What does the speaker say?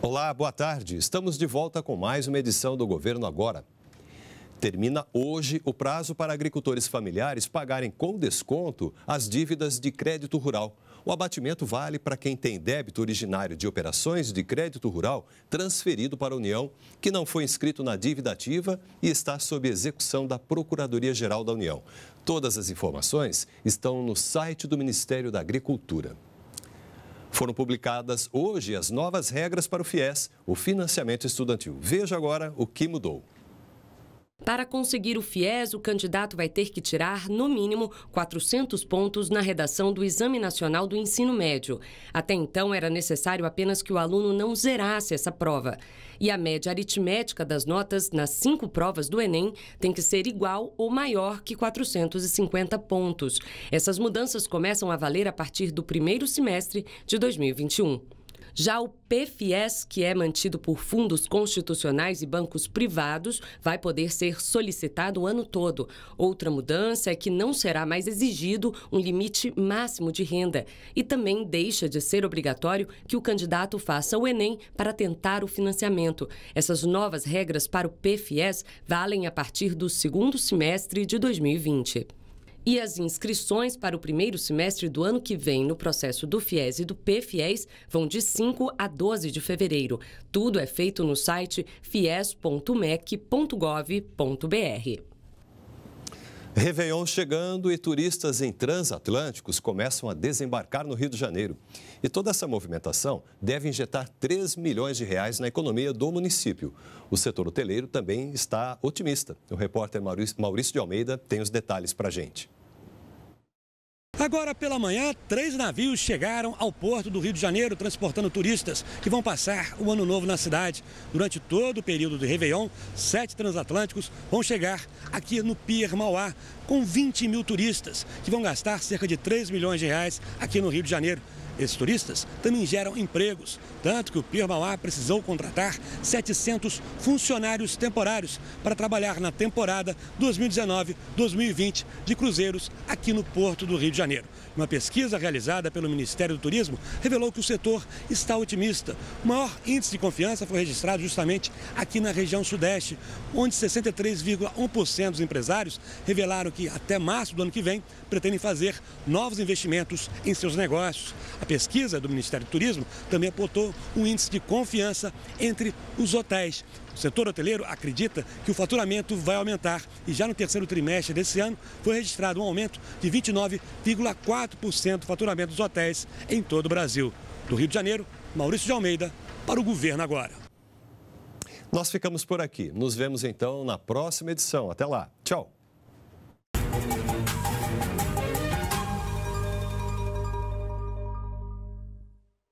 Olá, boa tarde. Estamos de volta com mais uma edição do Governo Agora. Termina hoje o prazo para agricultores familiares pagarem com desconto as dívidas de crédito rural. O abatimento vale para quem tem débito originário de operações de crédito rural transferido para a União, que não foi inscrito na dívida ativa e está sob execução da Procuradoria-Geral da União. Todas as informações estão no site do Ministério da Agricultura. Foram publicadas hoje as novas regras para o FIES, o financiamento estudantil. Veja agora o que mudou. Para conseguir o FIES, o candidato vai ter que tirar, no mínimo, 400 pontos na redação do Exame Nacional do Ensino Médio. Até então, era necessário apenas que o aluno não zerasse essa prova. E a média aritmética das notas nas cinco provas do Enem tem que ser igual ou maior que 450 pontos. Essas mudanças começam a valer a partir do primeiro semestre de 2021. Já o PFS, que é mantido por fundos constitucionais e bancos privados, vai poder ser solicitado o ano todo. Outra mudança é que não será mais exigido um limite máximo de renda e também deixa de ser obrigatório que o candidato faça o Enem para tentar o financiamento. Essas novas regras para o PFS valem a partir do segundo semestre de 2020. E as inscrições para o primeiro semestre do ano que vem no processo do FIES e do PFIES vão de 5 a 12 de fevereiro. Tudo é feito no site fies.mec.gov.br. Réveillon chegando e turistas em transatlânticos começam a desembarcar no Rio de Janeiro. E toda essa movimentação deve injetar 3 milhões de reais na economia do município. O setor hoteleiro também está otimista. O repórter Maurício de Almeida tem os detalhes para a gente. Agora pela manhã, três navios chegaram ao porto do Rio de Janeiro transportando turistas que vão passar o ano novo na cidade. Durante todo o período de Réveillon, sete transatlânticos vão chegar aqui no Pier Mauá com 20 mil turistas que vão gastar cerca de 3 milhões de reais aqui no Rio de Janeiro. Esses turistas também geram empregos, tanto que o Pirmauá precisou contratar 700 funcionários temporários para trabalhar na temporada 2019-2020 de cruzeiros aqui no Porto do Rio de Janeiro. Uma pesquisa realizada pelo Ministério do Turismo revelou que o setor está otimista. O maior índice de confiança foi registrado justamente aqui na região sudeste, onde 63,1% dos empresários revelaram que até março do ano que vem pretendem fazer novos investimentos em seus negócios. A pesquisa do Ministério do Turismo também apontou um índice de confiança entre os hotéis. O setor hoteleiro acredita que o faturamento vai aumentar e já no terceiro trimestre desse ano foi registrado um aumento de 29,4% do faturamento dos hotéis em todo o Brasil. Do Rio de Janeiro, Maurício de Almeida, para o governo agora. Nós ficamos por aqui. Nos vemos então na próxima edição. Até lá. Tchau.